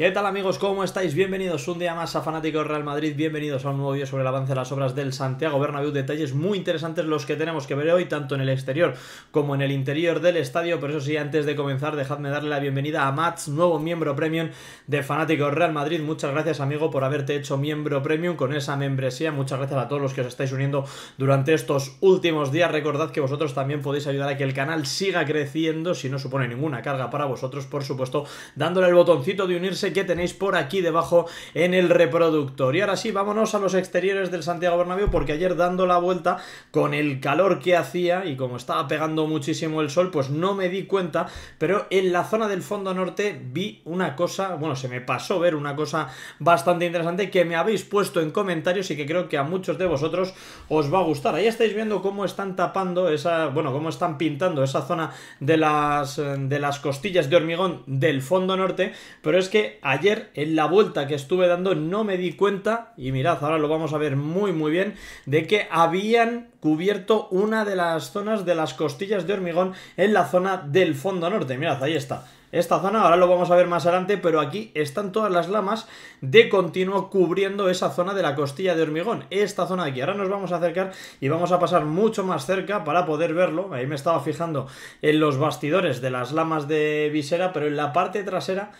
¿Qué tal amigos? ¿Cómo estáis? Bienvenidos un día más a Fanáticos Real Madrid, bienvenidos a un nuevo vídeo sobre el avance de las obras del Santiago Bernabéu, detalles muy interesantes los que tenemos que ver hoy, tanto en el exterior como en el interior del estadio, pero eso sí, antes de comenzar, dejadme darle la bienvenida a Mats, nuevo miembro premium de Fanáticos Real Madrid, muchas gracias amigo por haberte hecho miembro premium con esa membresía, muchas gracias a todos los que os estáis uniendo durante estos últimos días, recordad que vosotros también podéis ayudar a que el canal siga creciendo, si no supone ninguna carga para vosotros, por supuesto, dándole el botoncito de unirse que tenéis por aquí debajo en el reproductor. Y ahora sí, vámonos a los exteriores del Santiago Bernabéu porque ayer dando la vuelta con el calor que hacía y como estaba pegando muchísimo el sol, pues no me di cuenta, pero en la zona del fondo norte vi una cosa, bueno, se me pasó ver una cosa bastante interesante que me habéis puesto en comentarios y que creo que a muchos de vosotros os va a gustar. Ahí estáis viendo cómo están tapando esa, bueno, cómo están pintando esa zona de las, de las costillas de hormigón del fondo norte, pero es que ayer en la vuelta que estuve dando no me di cuenta, y mirad, ahora lo vamos a ver muy muy bien, de que habían cubierto una de las zonas de las costillas de hormigón en la zona del fondo norte. Mirad, ahí está. Esta zona ahora lo vamos a ver más adelante, pero aquí están todas las lamas de continuo cubriendo esa zona de la costilla de hormigón. Esta zona de aquí. Ahora nos vamos a acercar y vamos a pasar mucho más cerca para poder verlo. Ahí me estaba fijando en los bastidores de las lamas de visera, pero en la parte trasera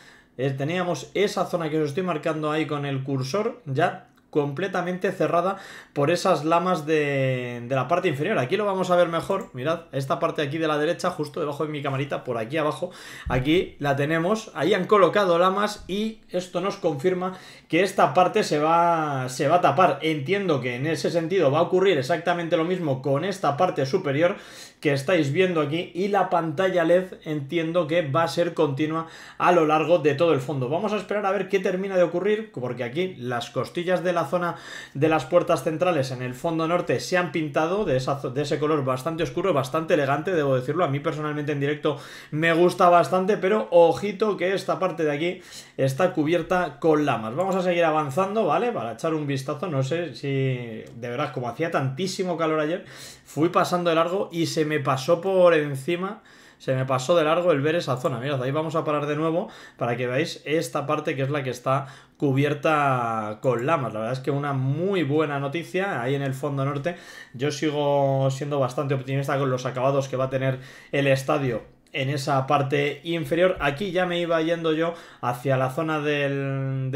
eh, teníamos esa zona que os estoy marcando ahí con el cursor ya completamente cerrada por esas lamas de, la parte inferior. Aquí lo vamos a ver mejor, mirad, esta parte aquí de la derecha, justo debajo de mi camarita, por aquí abajo, aquí la tenemos, ahí han colocado lamas y esto nos confirma que esta parte se va, se va a tapar. Entiendo que en ese sentido va a ocurrir exactamente lo mismo con esta parte superior que estáis viendo aquí y la pantalla LED entiendo que va a ser continua a lo largo de todo el fondo. Vamos a esperar a ver qué termina de ocurrir porque aquí las costillas de la zona de las puertas centrales en el fondo norte se han pintado de, esa, de ese color bastante oscuro, bastante elegante, debo decirlo. A mí personalmente en directo me gusta bastante, pero ojito que esta parte de aquí está cubierta con lamas. Vamos a seguir avanzando, ¿vale? Para echar un vistazo, no sé si de verdad como hacía tantísimo calor ayer, fui pasando de largo y se me pasó por encima, se me pasó de largo el ver esa zona. Mirad, ahí vamos a parar de nuevo para que veáis esta parte que es la que está cubierta con lamas. La verdad es que una muy buena noticia ahí en el fondo norte. Yo sigo siendo bastante optimista con los acabados que va a tener el estadio en esa parte inferior. Aquí ya me iba yendo yo hacia la zona de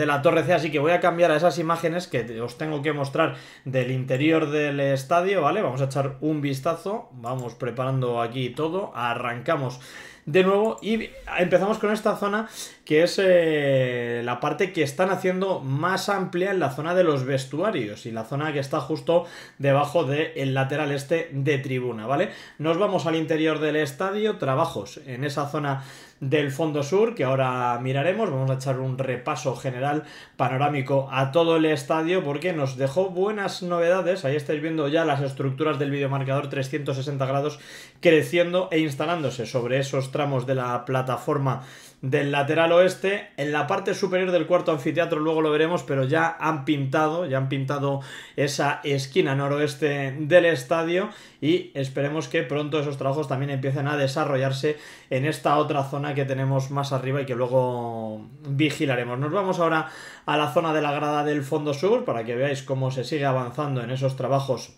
la torre C, así que voy a cambiar a esas imágenes que os tengo que mostrar del interior del estadio, ¿vale? Vamos a echar un vistazo, vamos preparando aquí todo, arrancamos de nuevo y empezamos con esta zona que es eh, la parte que están haciendo más amplia en la zona de los vestuarios y la zona que está justo debajo del lateral este de tribuna, ¿vale? Nos vamos al interior del estadio, trabajos en esa zona del Fondo Sur, que ahora miraremos. Vamos a echar un repaso general panorámico a todo el estadio porque nos dejó buenas novedades. Ahí estáis viendo ya las estructuras del videomarcador 360 grados creciendo e instalándose sobre esos tramos de la plataforma del lateral oeste. En la parte superior del cuarto anfiteatro luego lo veremos, pero ya han pintado, ya han pintado esa esquina noroeste del estadio y esperemos que pronto esos trabajos también empiecen a desarrollarse en esta otra zona que tenemos más arriba y que luego vigilaremos. Nos vamos ahora a la zona de la grada del fondo sur para que veáis cómo se sigue avanzando en esos trabajos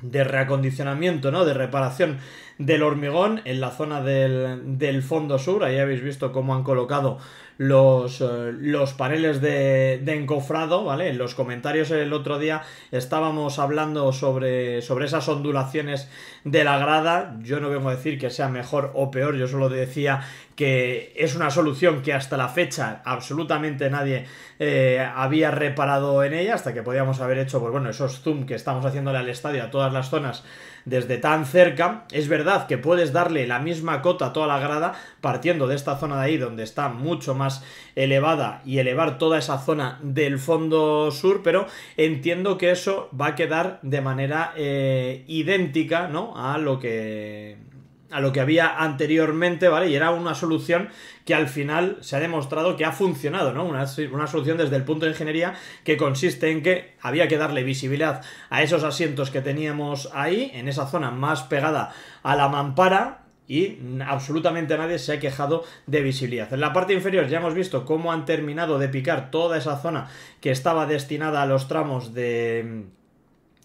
de reacondicionamiento, ¿no? De reparación del hormigón en la zona del, del fondo sur. Ahí habéis visto cómo han colocado los, eh, los paneles de, encofrado, ¿vale? En los comentarios el otro día estábamos hablando sobre, sobre esas ondulaciones de la grada. Yo no vengo a decir que sea mejor o peor, yo solo decía que es una solución que hasta la fecha absolutamente nadie eh, había reparado en ella, hasta que podíamos haber hecho, pues bueno, esos zoom que estamos haciéndole al estadio a todas las zonas desde tan cerca. Es verdad que puedes darle la misma cota a toda la grada partiendo de esta zona de ahí donde está mucho más elevada y elevar toda esa zona del fondo sur, pero entiendo que eso va a quedar de manera eh, idéntica ¿no? a lo que a lo que había anteriormente, ¿vale? Y era una solución que al final se ha demostrado que ha funcionado, ¿no? Una, solución desde el punto de ingeniería que consiste en que había que darle visibilidad a esos asientos que teníamos ahí, en esa zona más pegada a la mampara. Y absolutamente nadie se ha quejado de visibilidad. En la parte inferior ya hemos visto cómo han terminado de picar toda esa zona que estaba destinada a los tramos de,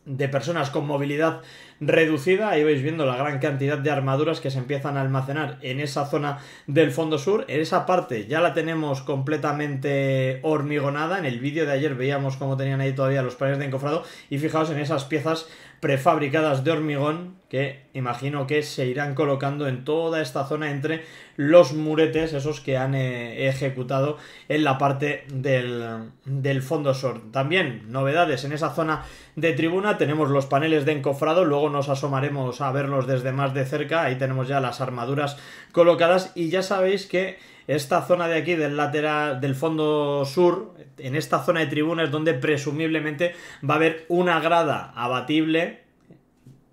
de personas con movilidad reducida. Ahí vais viendo la gran cantidad de armaduras que se empiezan a almacenar en esa zona del fondo sur. En esa parte ya la tenemos completamente hormigonada. En el vídeo de ayer veíamos cómo tenían ahí todavía los paneles de encofrado. Y fijaos en esas piezas prefabricadas de hormigón que imagino que se irán colocando en toda esta zona entre los muretes, esos que han eh, ejecutado en la parte del, del fondo sur. También novedades en esa zona de tribuna, tenemos los paneles de encofrado, luego nos asomaremos a verlos desde más de cerca, ahí tenemos ya las armaduras colocadas y ya sabéis que esta zona de aquí del lateral del fondo sur, en esta zona de tribunas donde presumiblemente va a haber una grada abatible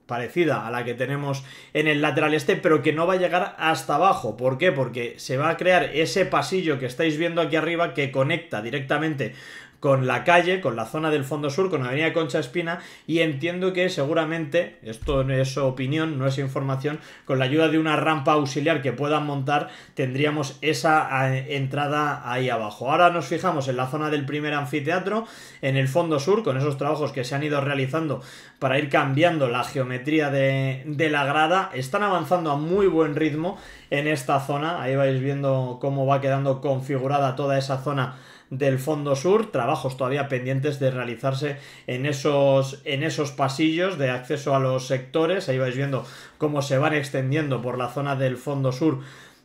parecida a la que tenemos en el lateral este, pero que no va a llegar hasta abajo. ¿Por qué? Porque se va a crear ese pasillo que estáis viendo aquí arriba que conecta directamente con la calle, con la zona del fondo sur, con la avenida Concha Espina, y entiendo que seguramente, esto es opinión, no es información, con la ayuda de una rampa auxiliar que puedan montar, tendríamos esa eh, entrada ahí abajo. Ahora nos fijamos en la zona del primer anfiteatro, en el fondo sur, con esos trabajos que se han ido realizando para ir cambiando la geometría de, de la grada, están avanzando a muy buen ritmo en esta zona, ahí vais viendo cómo va quedando configurada toda esa zona del Fondo Sur, trabajos todavía pendientes de realizarse en esos, en esos pasillos de acceso a los sectores. Ahí vais viendo cómo se van extendiendo por la zona del Fondo Sur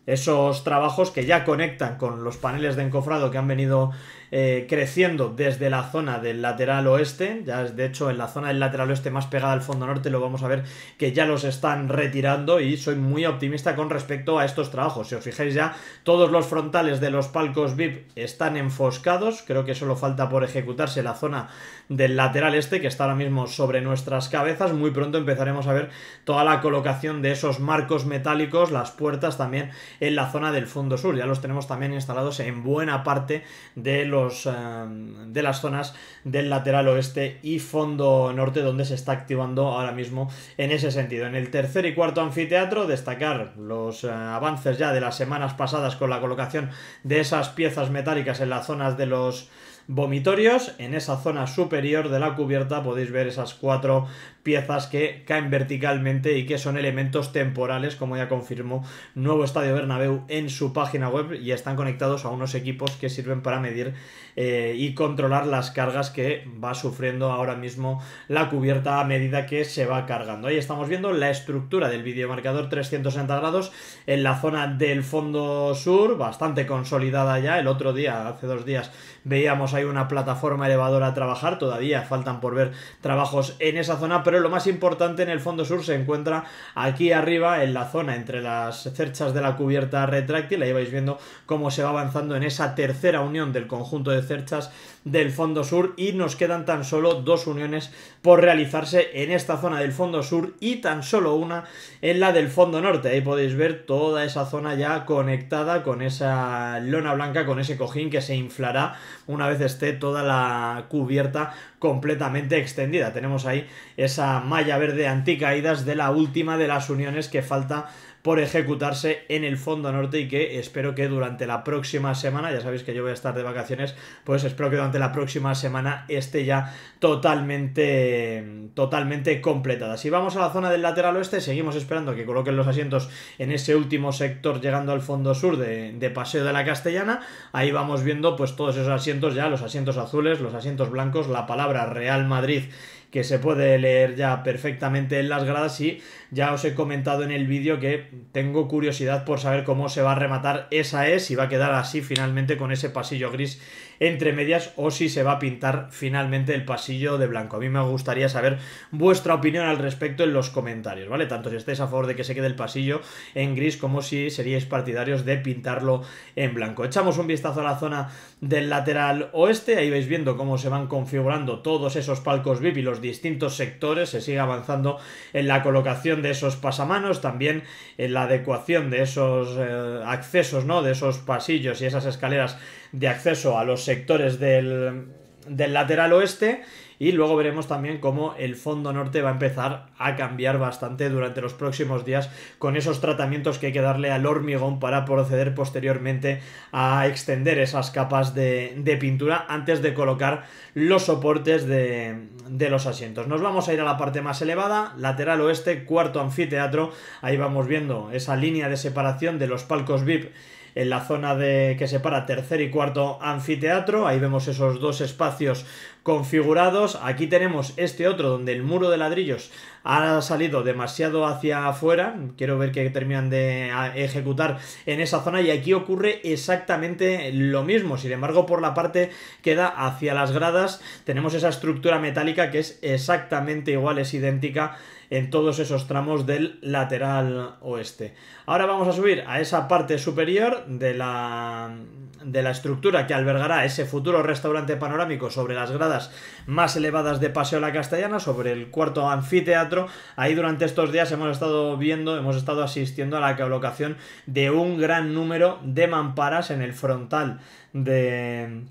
esos trabajos que ya conectan con los paneles de encofrado que han venido eh, creciendo desde la zona del lateral oeste. Ya es, de hecho, en la zona del lateral oeste más pegada al fondo norte lo vamos a ver que ya los están retirando y soy muy optimista con respecto a estos trabajos. Si os fijáis ya, todos los frontales de los palcos VIP están enfoscados. Creo que solo falta por ejecutarse la zona del lateral este que está ahora mismo sobre nuestras cabezas. Muy pronto empezaremos a ver toda la colocación de esos marcos metálicos, las puertas también en la zona del fondo sur. Ya los tenemos también instalados en buena parte de los eh, de las zonas del lateral oeste y fondo norte donde se está activando ahora mismo en ese sentido. En el tercer y cuarto anfiteatro destacar los eh, avances ya de las semanas pasadas con la colocación de esas piezas metálicas en las zonas de los vomitorios. En esa zona superior de la cubierta podéis ver esas cuatro piezas que caen verticalmente y que son elementos temporales, como ya confirmó Nuevo Estadio Bernabéu en su página web y están conectados a unos equipos que sirven para medir eh, y controlar las cargas que va sufriendo ahora mismo la cubierta a medida que se va cargando. Ahí estamos viendo la estructura del videomarcador 360 grados en la zona del fondo sur, bastante consolidada ya. El otro día, hace dos días, veíamos ahí una plataforma elevadora a trabajar, todavía faltan por ver trabajos en esa zona, pero lo más importante en el fondo sur se encuentra aquí arriba, en la zona entre las cerchas de la cubierta retráctil, ahí vais viendo cómo se va avanzando en esa tercera unión del conjunto de cerchas del fondo sur y nos quedan tan solo dos uniones por realizarse en esta zona del fondo sur y tan solo una en la del fondo norte. Ahí podéis ver toda esa zona ya conectada con esa lona blanca, con ese cojín que se inflará una vez esté toda la cubierta completamente extendida. Tenemos ahí esa malla verde anticaídas de la última de las uniones que falta por ejecutarse en el Fondo Norte y que espero que durante la próxima semana, ya sabéis que yo voy a estar de vacaciones, pues espero que durante la próxima semana esté ya totalmente, totalmente completada. Si vamos a la zona del lateral oeste, seguimos esperando que coloquen los asientos en ese último sector llegando al fondo sur de, de Paseo de la Castellana. Ahí vamos viendo pues todos esos asientos ya, los asientos azules, los asientos blancos, la palabra Real Madrid que se puede leer ya perfectamente en las gradas y ya os he comentado en el vídeo que tengo curiosidad por saber cómo se va a rematar esa E, si va a quedar así finalmente con ese pasillo gris entre medias o si se va a pintar finalmente el pasillo de blanco. A mí me gustaría saber vuestra opinión al respecto en los comentarios, ¿vale? Tanto si estáis a favor de que se quede el pasillo en gris como si seríais partidarios de pintarlo en blanco. Echamos un vistazo a la zona del lateral oeste. Ahí vais viendo cómo se van configurando todos esos palcos VIP y los distintos sectores. Se sigue avanzando en la colocación de esos pasamanos, también en la adecuación de esos eh, accesos, ¿no? De esos pasillos y esas escaleras de acceso a los sectores del, del lateral oeste y luego veremos también cómo el fondo norte va a empezar a cambiar bastante durante los próximos días con esos tratamientos que hay que darle al hormigón para proceder posteriormente a extender esas capas de, pintura antes de colocar los soportes de, de los asientos. Nos vamos a ir a la parte más elevada, lateral oeste, cuarto anfiteatro, ahí vamos viendo esa línea de separación de los palcos VIP en la zona de que separa tercer y cuarto anfiteatro. Ahí vemos esos dos espacios configurados. Aquí tenemos este otro donde el muro de ladrillos ha salido demasiado hacia afuera. Quiero ver que terminan de ah, ejecutar en esa zona y aquí ocurre exactamente lo mismo. Sin embargo, por la parte que da hacia las gradas tenemos esa estructura metálica que es exactamente igual, es idéntica en todos esos tramos del lateral oeste. Ahora vamos a subir a esa parte superior de la, de la estructura que albergará ese futuro restaurante panorámico sobre las gradas más elevadas de Paseo La Castellana, sobre el cuarto anfiteatro. Ahí durante estos días hemos estado viendo, hemos estado asistiendo a la colocación de un gran número de mamparas en el frontal de,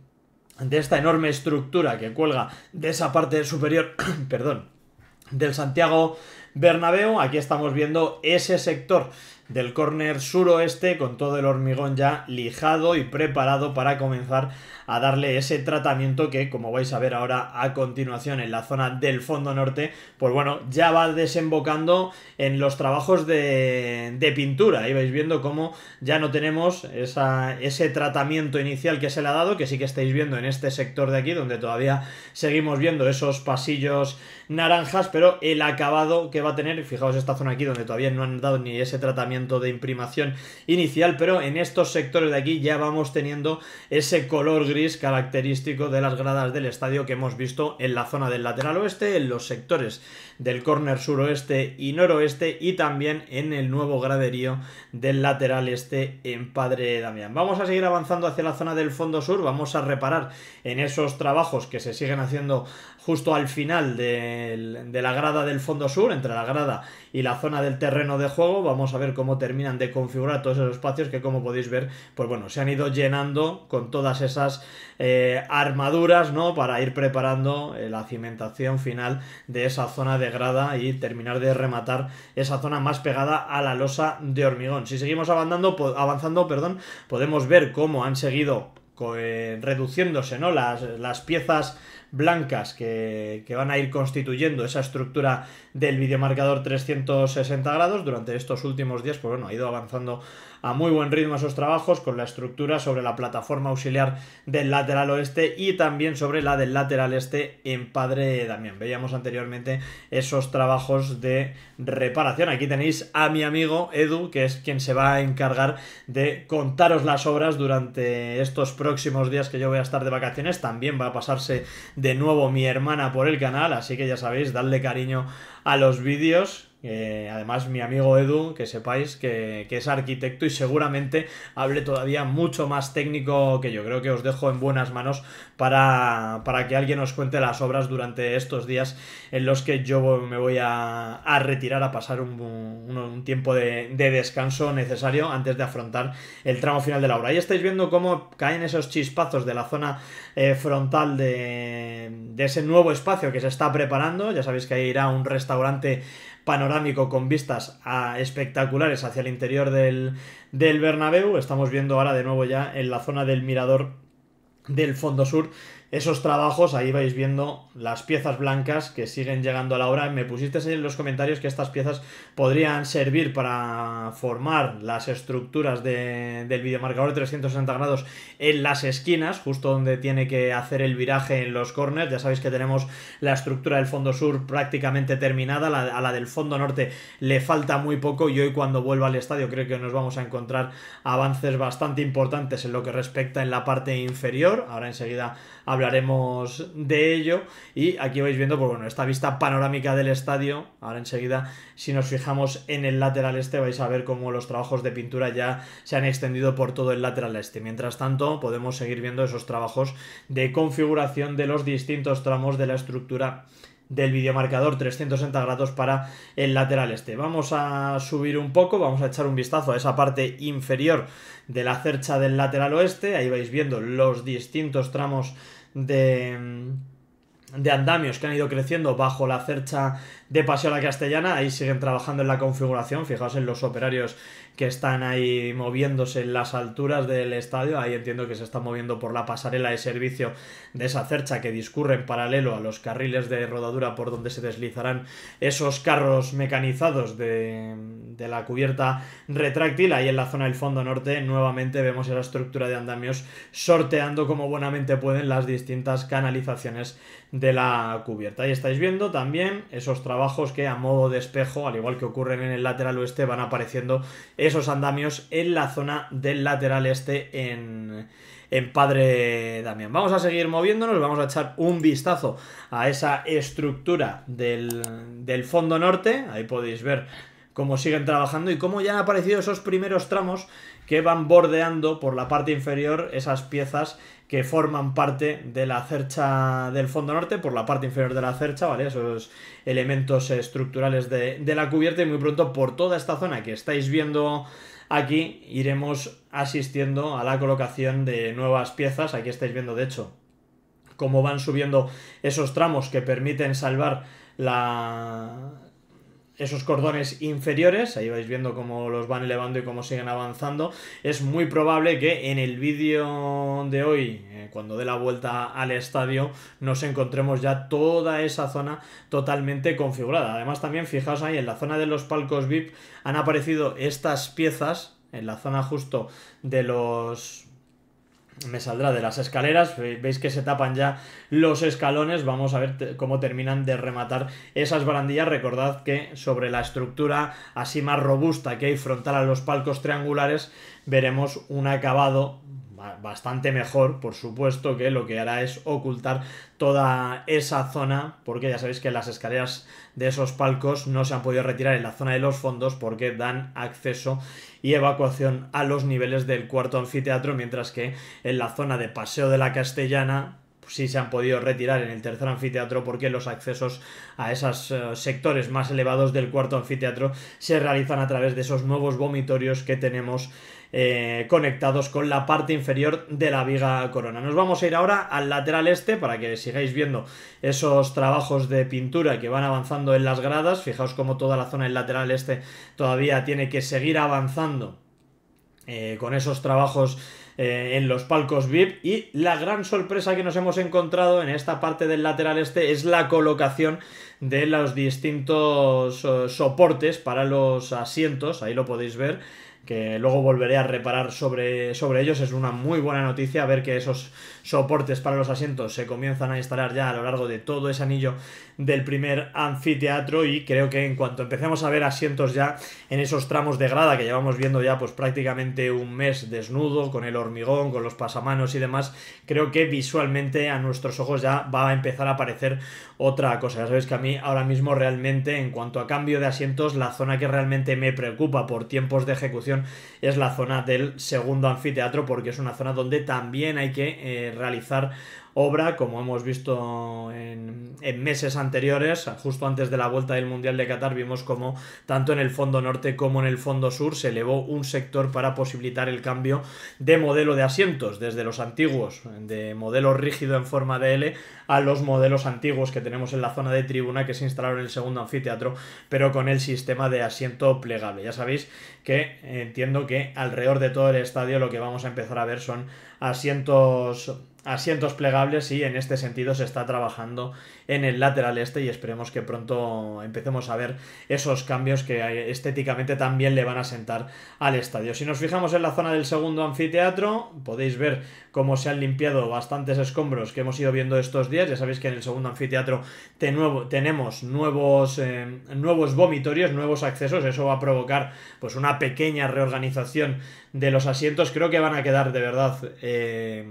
de esta enorme estructura que cuelga de esa parte superior, perdón, del Santiago Bernabéu. Aquí estamos viendo ese sector del córner suroeste con todo el hormigón ya lijado y preparado para comenzar a darle ese tratamiento que, como vais a ver ahora a continuación en la zona del fondo norte, pues bueno, ya va desembocando en los trabajos de, pintura. Ahí vais viendo cómo ya no tenemos ese tratamiento inicial que se le ha dado, que sí que estáis viendo en este sector de aquí, donde todavía seguimos viendo esos pasillos naranjas, pero el acabado que va a tener, fijaos esta zona aquí donde todavía no han dado ni ese tratamiento de imprimación inicial, pero en estos sectores de aquí ya vamos teniendo ese color característico de las gradas del estadio que hemos visto en la zona del lateral oeste, en los sectores del córner suroeste y noroeste y también en el nuevo graderío del lateral este en Padre Damián. Vamos a seguir avanzando hacia la zona del fondo sur, vamos a reparar en esos trabajos que se siguen haciendo justo al final de, la grada del fondo sur, entre la grada y la zona del terreno de juego. Vamos a ver cómo terminan de configurar todos esos espacios que como podéis ver, pues bueno, se han ido llenando con todas esas eh, armaduras, ¿no? Para ir preparando eh, la cimentación final de esa zona de grada y terminar de rematar esa zona más pegada a la losa de hormigón. Si seguimos avanzando, avanzando perdón, podemos ver cómo han seguido eh, reduciéndose ¿no? las, las piezas blancas que, van a ir constituyendo esa estructura del videomarcador 360 grados. Durante estos últimos días, pues bueno, ha ido avanzando a muy buen ritmo esos trabajos con la estructura sobre la plataforma auxiliar del lateral oeste y también sobre la del lateral este en Padre Damián. Veíamos anteriormente esos trabajos de reparación. Aquí tenéis a mi amigo Edu, que es quien se va a encargar de contaros las obras durante estos próximos días que yo voy a estar de vacaciones. También va a pasarse de nuevo mi hermana por el canal, así que ya sabéis, dadle cariño a los vídeos eh, además, mi amigo Edu, que sepáis que, es arquitecto y seguramente hable todavía mucho más técnico que yo. Creo que os dejo en buenas manos para, que alguien os cuente las obras durante estos días en los que yo me voy a, retirar a pasar un, tiempo de, descanso necesario antes de afrontar el tramo final de la obra. Ahí estáis viendo cómo caen esos chispazos de la zona eh, frontal de, de ese nuevo espacio que se está preparando. Ya sabéis que ahí irá un restaurante panorámico con vistas espectaculares hacia el interior del, del Bernabéu. Estamos viendo ahora de nuevo ya en la zona del mirador del fondo sur esos trabajos, ahí vais viendo las piezas blancas que siguen llegando a la obra. Me pusiste en los comentarios que estas piezas podrían servir para formar las estructuras del videomarcador 360 grados en las esquinas, justo donde tiene que hacer el viraje en los corners. Ya sabéis que tenemos la estructura del fondo sur prácticamente terminada, a la del fondo norte le falta muy poco y hoy cuando vuelva al estadio creo que nos vamos a encontrar avances bastante importantes en lo que respecta en la parte inferior. Ahora enseguida hablaremos de ello. Y aquí vais viendo, pues bueno, esta vista panorámica del estadio. Ahora enseguida, si nos fijamos en el lateral este, vais a ver cómo los trabajos de pintura ya se han extendido por todo el lateral este. Mientras tanto, podemos seguir viendo esos trabajos de configuración de los distintos tramos de la estructura del videomarcador 360 grados para el lateral este. Vamos a subir un poco, vamos a echar un vistazo a esa parte inferior de la cercha del lateral oeste. Ahí vais viendo los distintos tramos de de andamios que han ido creciendo bajo la cercha de Paseo a la Castellana. Ahí siguen trabajando en la configuración. Fijaos en los operarios que están ahí moviéndose en las alturas del estadio. Ahí entiendo que se están moviendo por la pasarela de servicio de esa cercha que discurre en paralelo a los carriles de rodadura por donde se deslizarán esos carros mecanizados de, la cubierta retráctil. Ahí en la zona del fondo norte nuevamente vemos esa estructura de andamios sorteando como buenamente pueden las distintas canalizaciones de la cubierta. Ahí estáis viendo también esos trabajos que a modo de espejo, al igual que ocurren en el lateral oeste, van apareciendo esos andamios en la zona del lateral este en, Padre Damián. Vamos a seguir moviéndonos, vamos a echar un vistazo a esa estructura del, del fondo norte, ahí podéis ver cómo siguen trabajando y cómo ya han aparecido esos primeros tramos que van bordeando por la parte inferior esas piezas que forman parte de la cercha del fondo norte, por la parte inferior de la cercha, ¿vale? Esos elementos estructurales de, de la cubierta y muy pronto por toda esta zona que estáis viendo aquí iremos asistiendo a la colocación de nuevas piezas, aquí estáis viendo de hecho cómo van subiendo esos tramos que permiten salvar la, esos cordones inferiores, ahí vais viendo cómo los van elevando y cómo siguen avanzando, es muy probable que en el vídeo de hoy, eh, cuando dé la vuelta al estadio, nos encontremos ya toda esa zona totalmente configurada. Además también fijaos ahí, en la zona de los palcos VIP han aparecido estas piezas, en la zona justo de los me saldrá de las escaleras, veis que se tapan ya los escalones, vamos a ver cómo terminan de rematar esas barandillas, recordad que sobre la estructura así más robusta que hay frontal a los palcos triangulares, veremos un acabado bastante mejor, por supuesto, que lo que hará es ocultar toda esa zona, porque ya sabéis que las escaleras de esos palcos no se han podido retirar en la zona de los fondos porque dan acceso y evacuación a los niveles del cuarto anfiteatro, mientras que en la zona de Paseo de la Castellana pues, sí se han podido retirar en el tercer anfiteatro porque los accesos a esos eh, sectores más elevados del cuarto anfiteatro se realizan a través de esos nuevos vomitorios que tenemos eh, conectados con la parte inferior de la viga corona. Nos vamos a ir ahora al lateral este para que sigáis viendo esos trabajos de pintura que van avanzando en las gradas. Fijaos cómo toda la zona del lateral este todavía tiene que seguir avanzando eh, con esos trabajos eh, en los palcos VIP. Y la gran sorpresa que nos hemos encontrado en esta parte del lateral este es la colocación de los distintos eh, soportes para los asientos. Ahí lo podéis ver que luego volveré a reparar sobre, sobre ellos. Es una muy buena noticia ver que esos soportes para los asientos se comienzan a instalar ya a lo largo de todo ese anillo del primer anfiteatro y creo que en cuanto empecemos a ver asientos ya en esos tramos de grada que llevamos viendo ya pues prácticamente un mes desnudo con el hormigón, con los pasamanos y demás, creo que visualmente a nuestros ojos ya va a empezar a aparecer otra cosa. Ya sabéis que a mí ahora mismo realmente en cuanto a cambio de asientos la zona que realmente me preocupa por tiempos de ejecución es la zona del segundo anfiteatro porque es una zona donde también hay que eh, realizar obra, como hemos visto en, meses anteriores, justo antes de la vuelta del Mundial de Qatar, vimos como tanto en el fondo norte como en el fondo sur se elevó un sector para posibilitar el cambio de modelo de asientos, desde los antiguos, de modelo rígido en forma de L, a los modelos antiguos que tenemos en la zona de tribuna que se instalaron en el segundo anfiteatro, pero con el sistema de asiento plegable. Ya sabéis que entiendo que alrededor de todo el estadio lo que vamos a empezar a ver son asientos asientos plegables y en este sentido se está trabajando en el lateral este y esperemos que pronto empecemos a ver esos cambios que estéticamente también le van a sentar al estadio. Si nos fijamos en la zona del segundo anfiteatro, podéis ver cómo se han limpiado bastantes escombros que hemos ido viendo estos días. Ya sabéis que en el segundo anfiteatro de nuevo, tenemos nuevos, eh, nuevos vomitorios, nuevos accesos. Eso va a provocar pues una pequeña reorganización de los asientos. Creo que van a quedar de verdad... Eh,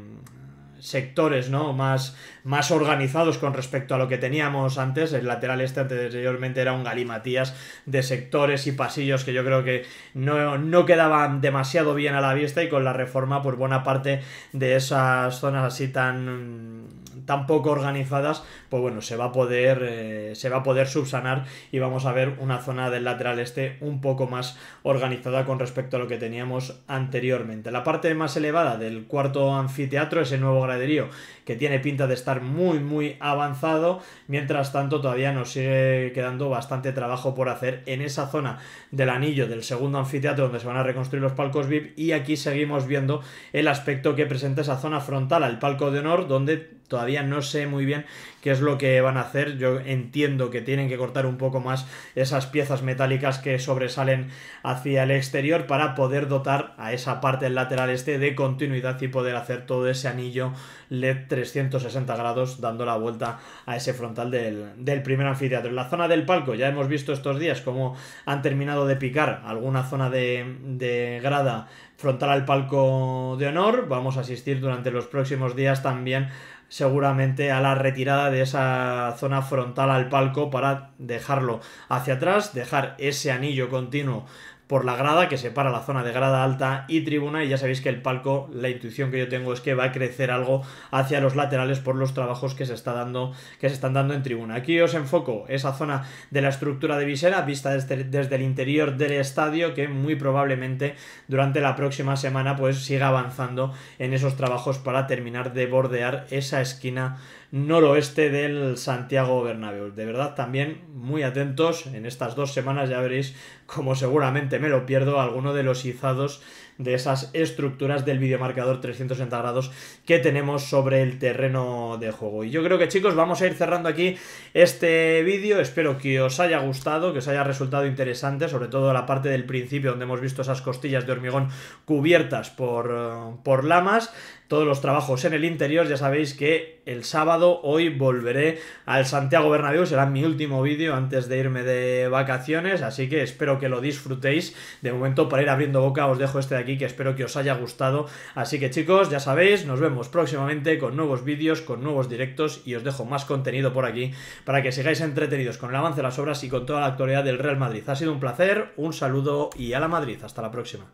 sectores ¿no? más, más organizados con respecto a lo que teníamos antes. El lateral este anteriormente era un galimatías de sectores y pasillos que yo creo que no, no quedaban demasiado bien a la vista y con la reforma pues buena parte de esas zonas así tan tan poco organizadas, pues bueno, se va a poder, eh, se va a poder subsanar y vamos a ver una zona del lateral este un poco más organizada con respecto a lo que teníamos anteriormente. La parte más elevada del cuarto anfiteatro, ese nuevo graderío que tiene pinta de estar muy, muy avanzado, mientras tanto todavía nos sigue quedando bastante trabajo por hacer en esa zona del anillo del segundo anfiteatro donde se van a reconstruir los palcos VIP y aquí seguimos viendo el aspecto que presenta esa zona frontal al palco de honor donde todavía no sé muy bien qué es lo que van a hacer. Yo entiendo que tienen que cortar un poco más esas piezas metálicas que sobresalen hacia el exterior para poder dotar a esa parte lateral este de continuidad y poder hacer todo ese anillo LED 360 grados dando la vuelta a ese frontal del, primer anfiteatro. En la zona del palco ya hemos visto estos días cómo han terminado de picar alguna zona de, de grada frontal al palco de honor. Vamos a asistir durante los próximos días también seguramente a la retirada de esa zona frontal al palco para dejarlo hacia atrás, dejar ese anillo continuo por la grada que separa la zona de grada alta y tribuna y ya sabéis que el palco, la intuición que yo tengo es que va a crecer algo hacia los laterales por los trabajos que se, está dando, que se están dando en tribuna. Aquí os enfoco esa zona de la estructura de visera vista desde, desde el interior del estadio que muy probablemente durante la próxima semana pues siga avanzando en esos trabajos para terminar de bordear esa esquina noroeste del Santiago Bernabéu. De verdad, también muy atentos. En estas dos semanas ya veréis como seguramente me lo pierdo alguno de los izados de esas estructuras del videomarcador 360 grados que tenemos sobre el terreno de juego. Y yo creo que chicos, vamos a ir cerrando aquí este vídeo. Espero que os haya gustado, que os haya resultado interesante, sobre todo la parte del principio donde hemos visto esas costillas de hormigón cubiertas por, por lamas todos los trabajos en el interior. Ya sabéis que el sábado, hoy, volveré al Santiago Bernabéu. Será mi último vídeo antes de irme de vacaciones, así que espero que lo disfrutéis. De momento, para ir abriendo boca, os dejo este de aquí que espero que os haya gustado. Así que chicos, ya sabéis, nos vemos próximamente con nuevos vídeos, con nuevos directos y os dejo más contenido por aquí para que sigáis entretenidos con el avance de las obras y con toda la actualidad del Real Madrid. Ha sido un placer, un saludo y a la Madrid. Hasta la próxima.